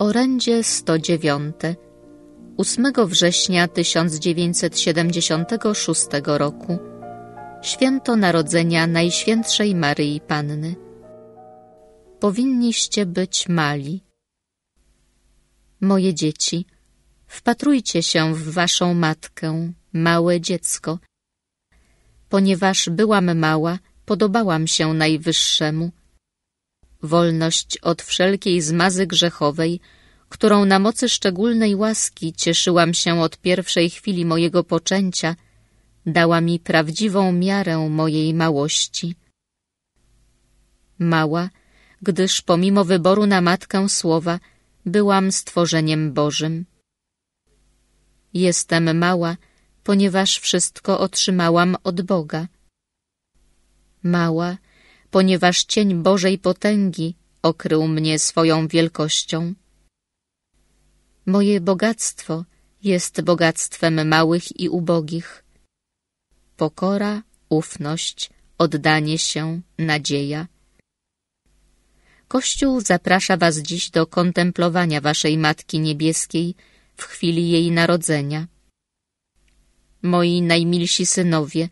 Orędzie 109 8 września 1976 roku Święto Narodzenia Najświętszej Maryi Panny Powinniście być mali Moje dzieci, wpatrujcie się w waszą matkę, małe dziecko, ponieważ byłam mała, podobałam się Najwyższemu – wolność od wszelkiej zmazy grzechowej, którą na mocy szczególnej łaski cieszyłam się od pierwszej chwili mojego poczęcia, dała mi prawdziwą miarę mojej małości. Mała, gdyż pomimo wyboru na matkę słowa byłam stworzeniem Bożym. Jestem mała, ponieważ wszystko otrzymałam od Boga. Mała, ponieważ cień Bożej potęgi okrył mnie swoją wielkością. Moje bogactwo jest bogactwem małych i ubogich. Pokora, ufność, oddanie się, nadzieja. Kościół zaprasza was dziś do kontemplowania waszej Matki Niebieskiej w chwili jej narodzenia. Moi najmilsi synowie,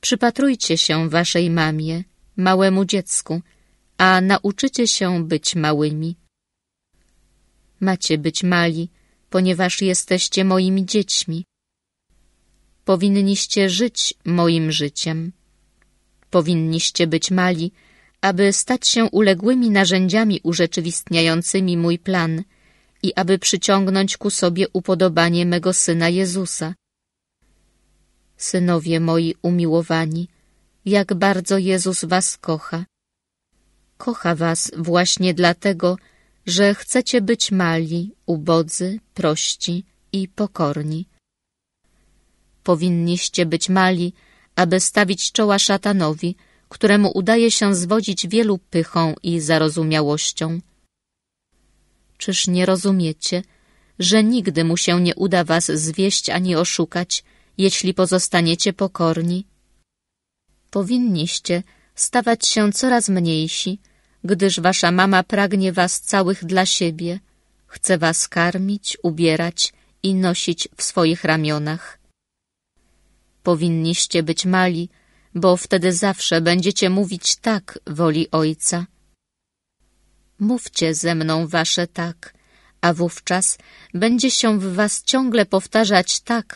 przypatrujcie się waszej mamie, małemu dziecku, a nauczycie się być małymi. Macie być mali, ponieważ jesteście moimi dziećmi. Powinniście żyć moim życiem. Powinniście być mali, aby stać się uległymi narzędziami urzeczywistniającymi mój plan i aby przyciągnąć ku sobie upodobanie mego Syna Jezusa. Synowie moi umiłowani, jak bardzo Jezus was kocha. Kocha was właśnie dlatego, że chcecie być mali, ubodzy, prości i pokorni. Powinniście być mali, aby stawić czoła szatanowi, któremu udaje się zwodzić wielu pychą i zarozumiałością. Czyż nie rozumiecie, że nigdy mu się nie uda was zwieść ani oszukać, jeśli pozostaniecie pokorni? powinniście stawać się coraz mniejsi, gdyż wasza mama pragnie was całych dla siebie, chce was karmić, ubierać i nosić w swoich ramionach. Powinniście być mali, bo wtedy zawsze będziecie mówić tak woli Ojca. Mówcie ze mną wasze tak, a wówczas będzie się w was ciągle powtarzać tak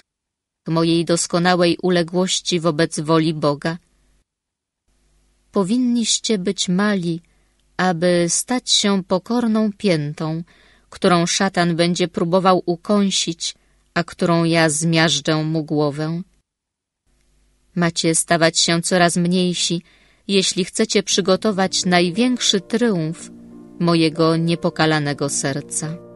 mojej doskonałej uległości wobec woli Boga powinniście być mali, aby stać się pokorną piętą, którą szatan będzie próbował ukąsić, a którą ja zmiażdżę mu głowę. Macie stawać się coraz mniejsi, jeśli chcecie przygotować największy tryumf mojego niepokalanego serca.